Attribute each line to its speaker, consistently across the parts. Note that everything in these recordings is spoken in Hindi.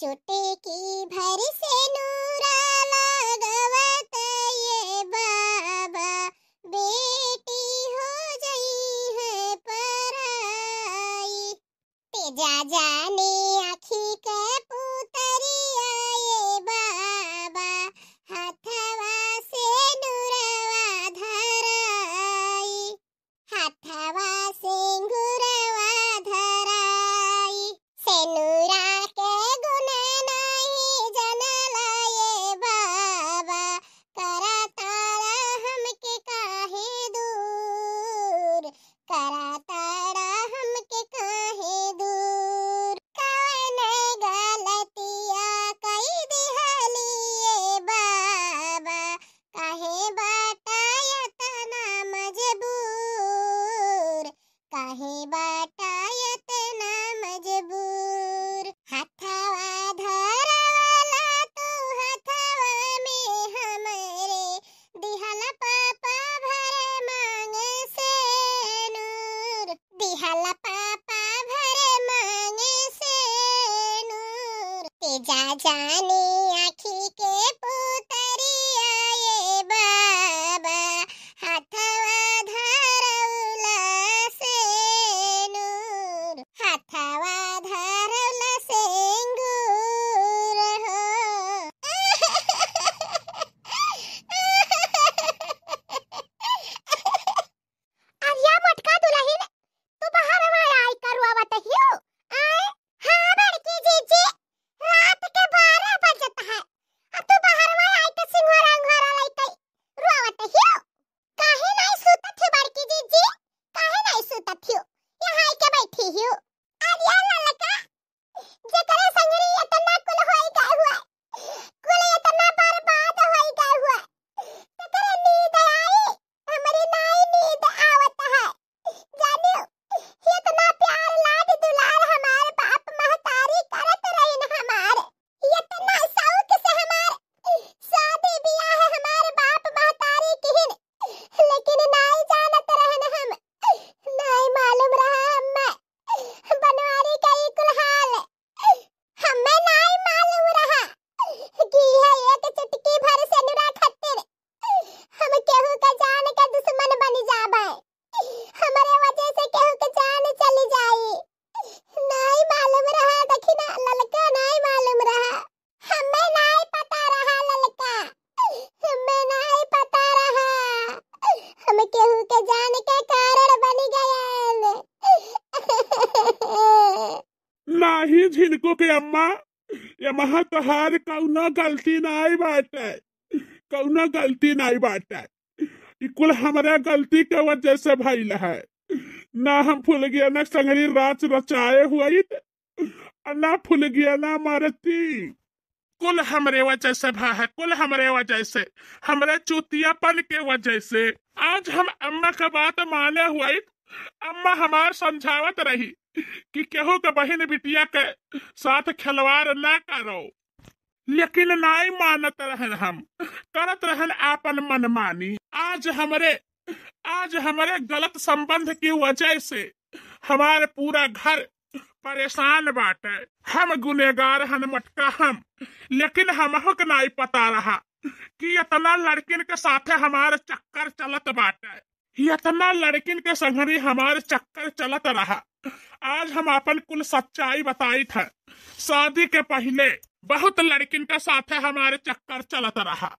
Speaker 1: चोटे की भर से नू आहे बाटायत मजबूर में हमारे दिहला पापा भरे मांग से नूर दिहला पापा भरे मांग से नूर तेजा जानी आखी के
Speaker 2: के झिलको के अम्मा यमहा तहार कौना गलती नहीं बाटे कौना गलती नहीं बाटे कुल हमारा गलती के वजह से भइल है ना हम फूल गया ना संगरी रात रचाए हुई ना फूल गया ना मारती कुल हमारे वजह से भा है कुल हमारे वजह से हमारे चुतियापन के वजह से आज हम अम्मा का बात माने हुआ अम्मा हमार समझावत रही कि केहू के बहन बिटिया के साथ खिलवाड़ ना करो लेकिन नहीं मानत रहन हम करत रहन आपन मनमानी आज हमरे आज हमारे गलत संबंध की वजह से हमारे पूरा घर परेशान बाटे हम गुनेगार हन मटका हम लेकिन हम हक नहीं पता रहा कि इतना लड़किन के साथ हमारे चक्कर चलत बाटे इतना लड़किन के संगरी हमारे चक्कर चलत रहा आज हम अपन कुल सच्चाई बताई था शादी के पहले बहुत लड़किन के साथ हमारे चक्कर चलत रहा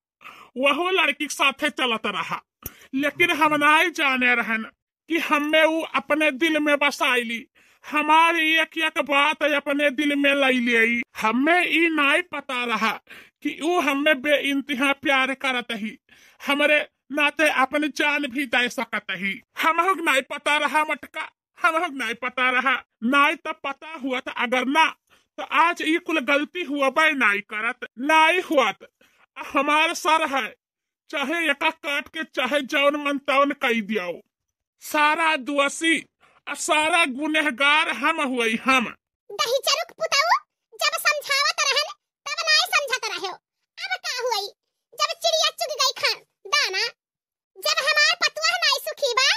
Speaker 2: वह लड़की के चलत रहा लेकिन हम नहीं जाने रहन कि हमें वो अपने दिल में बसाई ली हमारी एक एक बात अपने दिल में लई लियई हमें ई नहीं पता रहा कि वो हमें इंतहा प्यार करत ही हमारे नाते अपने जान भी दे सकते ही हम होग नहीं पता रहा मटका हम होग नहीं पता रहा नहीं तो पता हुआ था अगर ना तो आज ये कुल गलती हुआ भाई नहीं करत नहीं हुआ था हमारे सर है चाहे एक काट के चाहे जौन मन तौन कही दियो सारा दुआसी और सारा गुनहगार हम हुए हम
Speaker 3: जब समझावत रहन तब नहीं समझत रहो अब का हुई जब चिड़िया चुग गई खान बताना जब हमार पतुआ हमारी सुखी बा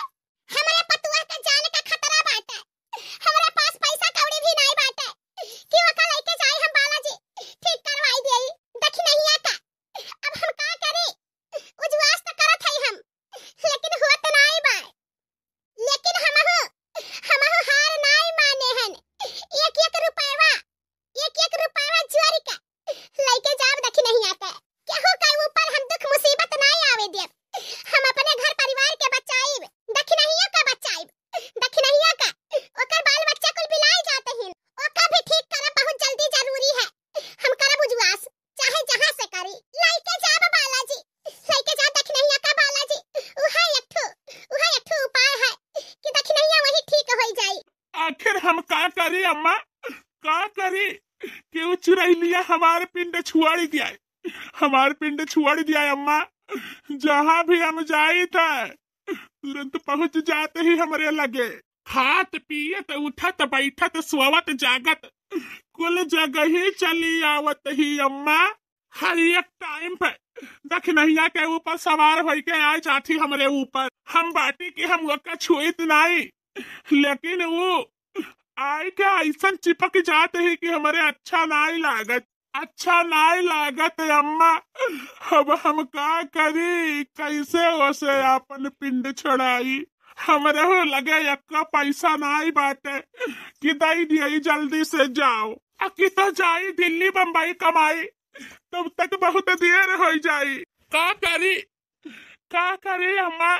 Speaker 2: हमारे पिंड छुआड़ी दिया हमारे पिंड छुआड़ी दिया अम्मा जहाँ भी हम जाए थे तुरंत पहुंच जाते ही हमारे लगे खात पियत उठत बैठत सोवत जागत कुल जगह ही चली आवत ही अम्मा हर एक टाइम पे दखनहिया के ऊपर सवार हो के आ जाती हमारे ऊपर हम बाटी की हम वक्का छुईत नहीं लेकिन वो आए के ऐसा चिपक जाते ही कि हमारे अच्छा नहीं लागत अच्छा नहीं लागत अम्मा अब हम का करी कैसे ओसे अपन पिंड छोड़ाई हमारे हो लगे एक्का पैसा नहीं बाटे कि दई दिए जल्दी से जाओ अकी तो जाई दिल्ली बम्बई कमाई तब तक बहुत देर हो जाई का करी का करी अम्मा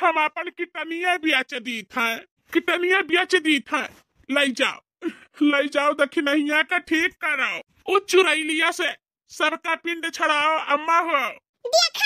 Speaker 2: हम अपन कितनिया बेच दी था कितनिया बेच दी था ले जाओ ले जाओ दखिनहिया का ठीक कराओ उ चुरैलिया से सबका पिंड छड़ाओ अम्मा हो देख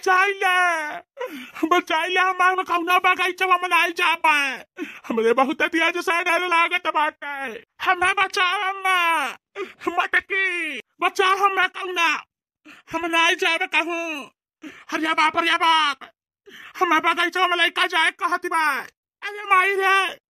Speaker 2: बचाइले बचाइले हमारे कौना बगीचा में मनाई जा पाए हमरे बहुत दिया जैसा डर लागत बाटे हमें बचाओ अम्मा मटकी बचाओ हमें कौना हम नहीं जाए कहूँ हरिया बाप हरिया बाप हमारे बगीचा में लड़का जाए कहती बाय अरे माई रे